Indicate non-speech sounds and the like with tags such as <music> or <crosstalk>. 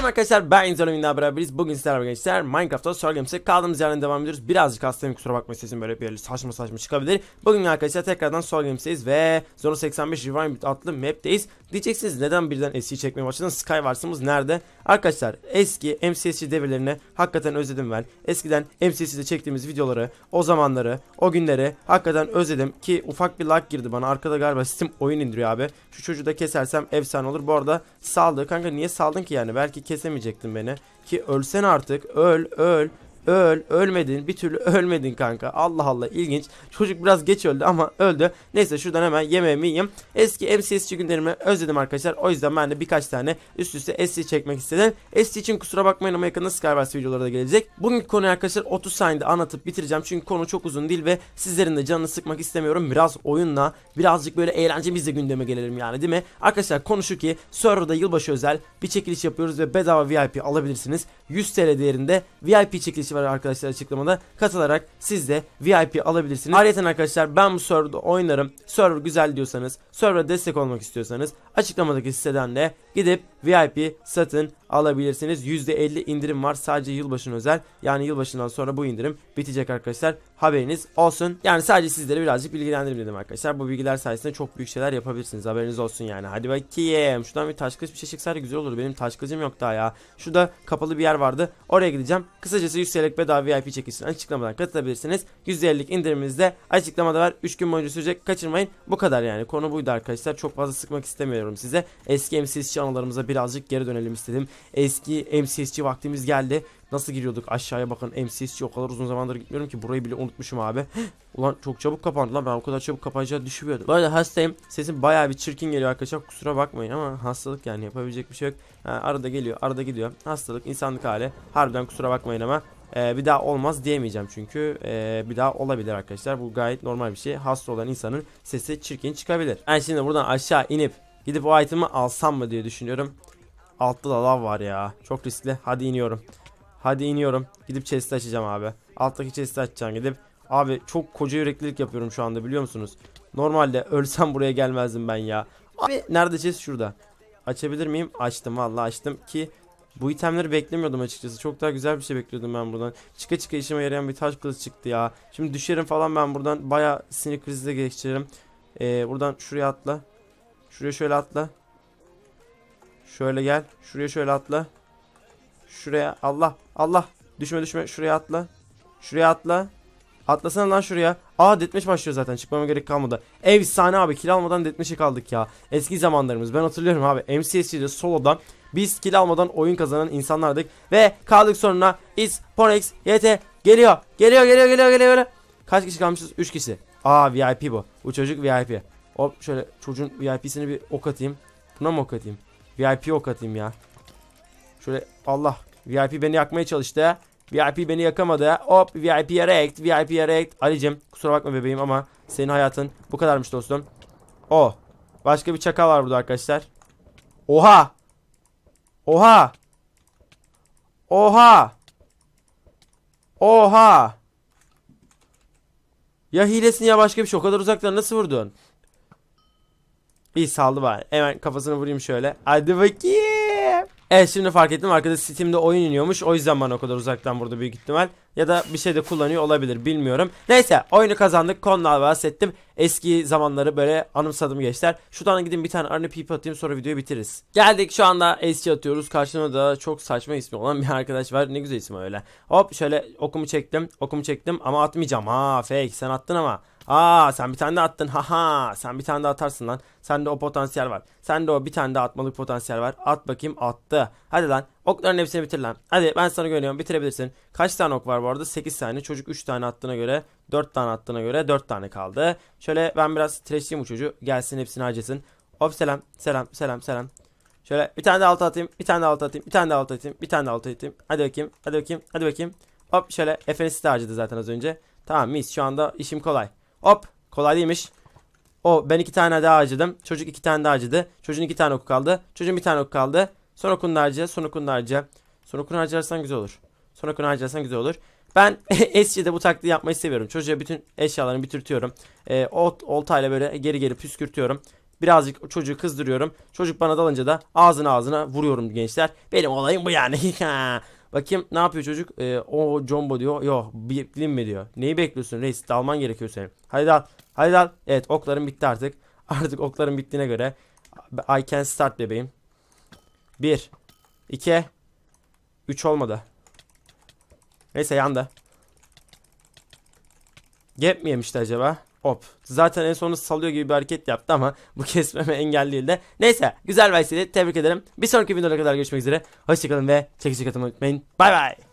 Selam arkadaşlar ben İnzanomin'le beraberiz. Bugün sizlerle arkadaşlar Minecraft'ta Sorgems'e kaldığımız yerden devam ediyoruz. Birazcık hastayım kusura bakma sesim böyle bir saçma saçma çıkabilir. Bugün arkadaşlar tekrardan Sorgems'teyiz ve Zone 85 Rewind adlı map'teyiz. Diyeceksiniz neden birden eski çekmeye başladın? varsınız nerede? Arkadaşlar eski MCSC devirlerine hakikaten özledim ben. Eskiden MCSC'de çektiğimiz videoları, o zamanları, o günleri hakikaten özledim. Ki ufak bir like girdi bana. Arkada galiba sistem oyun indiriyor abi. Şu çocuğu da kesersem efsane olur. Bu arada saldı. Kanka niye saldın ki yani? Belki kes kesemeyecektin beni. Ki ölsen artık. Öl öl. Öl. Ölmedin. Bir türlü <laughs> ölmedin kanka. Allah Allah ilginç. Çocuk biraz geç öldü ama öldü. Neyse şuradan hemen yemeğimi yiyeyim. Eski MCSC günlerimi özledim arkadaşlar. O yüzden ben de birkaç tane üst üste SC çekmek istedim. SC için kusura bakmayın ama yakında Skywars videoları da gelecek. Bugünkü konuyu arkadaşlar 30 saniyede anlatıp bitireceğim. Çünkü konu çok uzun değil ve sizlerin de canını sıkmak istemiyorum. Biraz oyunla birazcık böyle eğlencemizle gündeme gelelim yani değil mi? Arkadaşlar konu şu ki serverda yılbaşı özel bir çekiliş yapıyoruz ve bedava VIP alabilirsiniz. 100 TL değerinde VIP çekiliş girişi var arkadaşlar açıklamada. Katılarak siz de VIP alabilirsiniz. Ayrıca arkadaşlar ben bu serverda oynarım. Server güzel diyorsanız, server'a destek olmak istiyorsanız açıklamadaki siteden de gidip VIP satın alabilirsiniz. %50 indirim var sadece yılbaşına özel. Yani yılbaşından sonra bu indirim bitecek arkadaşlar. Haberiniz olsun. Yani sadece sizleri birazcık bilgilendireyim dedim arkadaşlar. Bu bilgiler sayesinde çok büyük şeyler yapabilirsiniz. Haberiniz olsun yani. Hadi bakayım. Şuradan bir taş kılıç bir şey çıksaydı güzel olur. Benim taş kılıcım yok daha ya. Şurada kapalı bir yer vardı. Oraya gideceğim. Kısacası 100 çeyrek bedava VIP çekilişine açıklamadan katılabilirsiniz. %50'lik indirimimiz de açıklamada var. 3 gün boyunca sürecek kaçırmayın. Bu kadar yani konu buydu arkadaşlar. Çok fazla sıkmak istemiyorum size. Eski MCSC anılarımıza birazcık geri dönelim istedim. Eski MCSC vaktimiz geldi. Nasıl giriyorduk aşağıya bakın MCSC o kadar uzun zamandır gitmiyorum ki burayı bile unutmuşum abi. <gasps> Ulan çok çabuk kapandı lan ben o kadar çabuk kapanacağı düşünmüyordum. Bu arada hastayım sesim baya bir çirkin geliyor arkadaşlar kusura bakmayın ama hastalık yani yapabilecek bir şey yok. Yani arada geliyor arada gidiyor hastalık insanlık hali harbiden kusura bakmayın ama e, bir daha olmaz diyemeyeceğim çünkü e, bir daha olabilir arkadaşlar. Bu gayet normal bir şey. Hasta olan insanın sesi çirkin çıkabilir. Ben şimdi buradan aşağı inip gidip o itemi alsam mı diye düşünüyorum. Altta da lav var ya. Çok riskli. Hadi iniyorum. Hadi iniyorum. Gidip chest'i açacağım abi. Alttaki chest'i açacağım gidip. Abi çok koca yüreklilik yapıyorum şu anda biliyor musunuz? Normalde ölsem buraya gelmezdim ben ya. Abi nerede chest şurada. Açabilir miyim? Açtım vallahi açtım ki bu itemleri beklemiyordum açıkçası. Çok daha güzel bir şey bekliyordum ben buradan. Çıka çıka işime yarayan bir taş kılıç çıktı ya. Şimdi düşerim falan ben buradan. Baya sinir krizine geçiririm. Ee, buradan şuraya atla. Şuraya şöyle atla. Şöyle gel. Şuraya şöyle atla. Şuraya. Allah. Allah. Düşme düşme. Şuraya atla. Şuraya atla. Atlasana lan şuraya. Aa detmeş başlıyor zaten çıkmama gerek kalmadı. Efsane abi kill almadan detmeşe kaldık ya. Eski zamanlarımız ben hatırlıyorum abi MCSC'de solo'da biz kill almadan oyun kazanan insanlardık. Ve kaldık sonuna is Ponex YT geliyor geliyor geliyor geliyor geliyor. Kaç kişi kalmışız? 3 kişi. Aa VIP bu. Bu çocuk VIP. Hop şöyle çocuğun VIP'sini bir ok atayım. Buna mı ok atayım? VIP ok atayım ya. Şöyle Allah. VIP beni yakmaya çalıştı. VIP beni yakamadı. Hop VIP erect. VIP erect. Ali'cim kusura bakma bebeğim ama senin hayatın bu kadarmış dostum. O. Oh. Başka bir çakal var burada arkadaşlar. Oha. Oha. Oha. Oha. Ya hilesin ya başka bir şey. O kadar uzaktan nasıl vurdun? İyi saldı bari. Hemen kafasını vurayım şöyle. Hadi bakayım. Evet şimdi fark ettim arkada Steam'de oyun iniyormuş. O yüzden bana o kadar uzaktan burada büyük ihtimal. Ya da bir şey de kullanıyor olabilir bilmiyorum. Neyse oyunu kazandık. Konla bahsettim. Eski zamanları böyle anımsadım gençler. Şuradan gidin bir tane Arne Pipe atayım sonra videoyu bitiririz. Geldik şu anda eski atıyoruz. Karşımda da çok saçma ismi olan bir arkadaş var. Ne güzel ismi öyle. Hop şöyle okumu çektim. Okumu çektim ama atmayacağım. Ha fake sen attın ama. Aa sen bir tane de attın. Haha sen bir tane de atarsın lan. Sende o potansiyel var. Sende o bir tane de atmalık potansiyel var. At bakayım attı. Hadi lan okların hepsini bitir lan. Hadi ben sana güveniyorum bitirebilirsin. Kaç tane ok var bu arada? 8 tane. Çocuk 3 tane attığına göre 4 tane attığına göre 4 tane kaldı. Şöyle ben biraz streçleyeyim bu çocuğu. Gelsin hepsini harcasın. of selam selam selam selam. Şöyle bir tane de altı atayım. Bir tane de altı atayım. Bir tane de altı atayım. Bir tane de altı atayım. Hadi bakayım. Hadi bakayım. Hadi bakayım. Hop şöyle efenisi de harcadı zaten az önce. Tamam mis şu anda işim kolay. Hop. Kolay değilmiş. O ben iki tane daha acıdım. Çocuk iki tane daha acıdı. Çocuğun iki tane oku kaldı. Çocuğun bir tane oku kaldı. Son okunu da harca. Son okunu da harca. Son okunu harcarsan güzel olur. Son okunu harcarsan güzel olur. Ben Esci'de <laughs> bu taktiği yapmayı seviyorum. Çocuğa bütün eşyalarını bitirtiyorum. E, ee, ot, oltayla böyle geri geri püskürtüyorum. Birazcık çocuğu kızdırıyorum. Çocuk bana dalınca da ağzına ağzına vuruyorum gençler. Benim olayım bu yani. <laughs> Bakayım ne yapıyor çocuk? Ee, o Jumbo diyor. Yok mi diyor. Neyi bekliyorsun reis? Dalman gerekiyor senin. Hadi al, Hadi al. Evet okların bitti artık. <laughs> Artık okların bittiğine göre I can start bebeğim. 1 2 3 olmadı. Neyse yanda. Gap mi yemişti acaba? Hop. Zaten en sonunda salıyor gibi bir hareket yaptı ama bu <laughs> kesmeme engel değil de. Neyse güzel versiydi tebrik ederim. Bir sonraki videoda kadar görüşmek üzere. Hoşçakalın ve çekici katılmayı unutmayın. Bay bay.